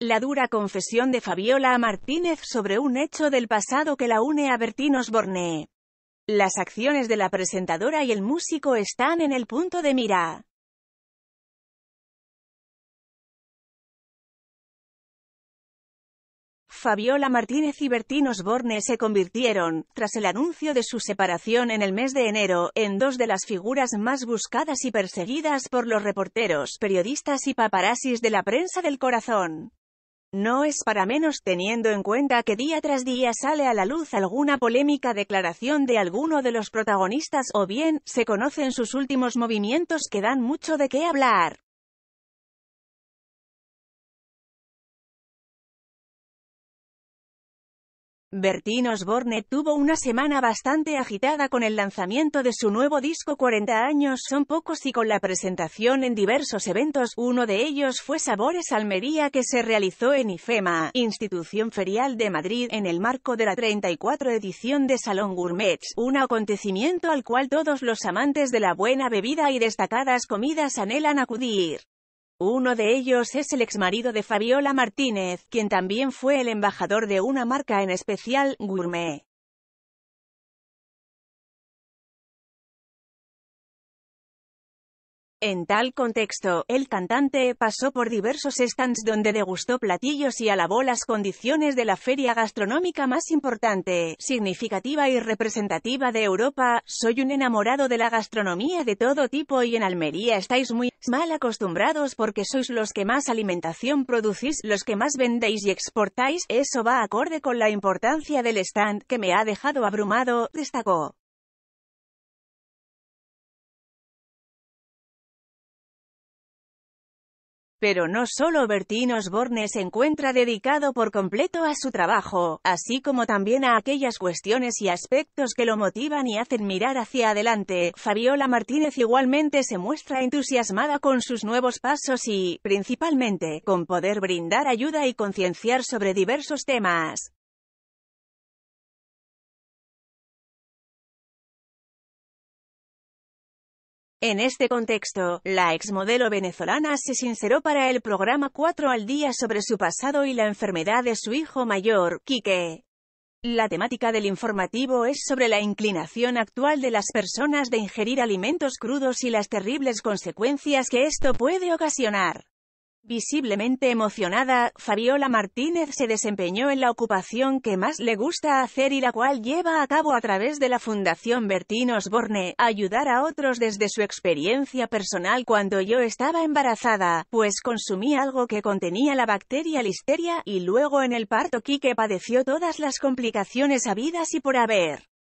La dura confesión de Fabiola a Martínez sobre un hecho del pasado que la une a Bertín Osborne. Las acciones de la presentadora y el músico están en el punto de mira. Fabiola Martínez y Bertín Osborne se convirtieron, tras el anuncio de su separación en el mes de enero, en dos de las figuras más buscadas y perseguidas por los reporteros, periodistas y paparazzis de la prensa del corazón. No es para menos teniendo en cuenta que día tras día sale a la luz alguna polémica declaración de alguno de los protagonistas o bien, se conocen sus últimos movimientos que dan mucho de qué hablar. Bertín Osborne tuvo una semana bastante agitada con el lanzamiento de su nuevo disco 40 años son pocos y con la presentación en diversos eventos, uno de ellos fue Sabores Almería que se realizó en IFEMA, institución ferial de Madrid, en el marco de la 34 edición de Salón Gourmets, un acontecimiento al cual todos los amantes de la buena bebida y destacadas comidas anhelan acudir. Uno de ellos es el exmarido de Fabiola Martínez, quien también fue el embajador de una marca en especial, Gourmet. En tal contexto, el cantante pasó por diversos stands donde degustó platillos y alabó las condiciones de la feria gastronómica más importante, significativa y representativa de Europa. Soy un enamorado de la gastronomía de todo tipo y en Almería estáis muy mal acostumbrados porque sois los que más alimentación producís, los que más vendéis y exportáis. Eso va acorde con la importancia del stand que me ha dejado abrumado, destacó. Pero no solo Bertín Osborne se encuentra dedicado por completo a su trabajo, así como también a aquellas cuestiones y aspectos que lo motivan y hacen mirar hacia adelante. Fabiola Martínez igualmente se muestra entusiasmada con sus nuevos pasos y, principalmente, con poder brindar ayuda y concienciar sobre diversos temas. En este contexto, la exmodelo venezolana se sinceró para el programa 4 al día sobre su pasado y la enfermedad de su hijo mayor, Quique. La temática del informativo es sobre la inclinación actual de las personas de ingerir alimentos crudos y las terribles consecuencias que esto puede ocasionar. Visiblemente emocionada, Fabiola Martínez se desempeñó en la ocupación que más le gusta hacer y la cual lleva a cabo a través de la Fundación Bertín Osborne, ayudar a otros desde su experiencia personal cuando yo estaba embarazada, pues consumí algo que contenía la bacteria listeria, y luego en el parto Quique padeció todas las complicaciones habidas y por haber.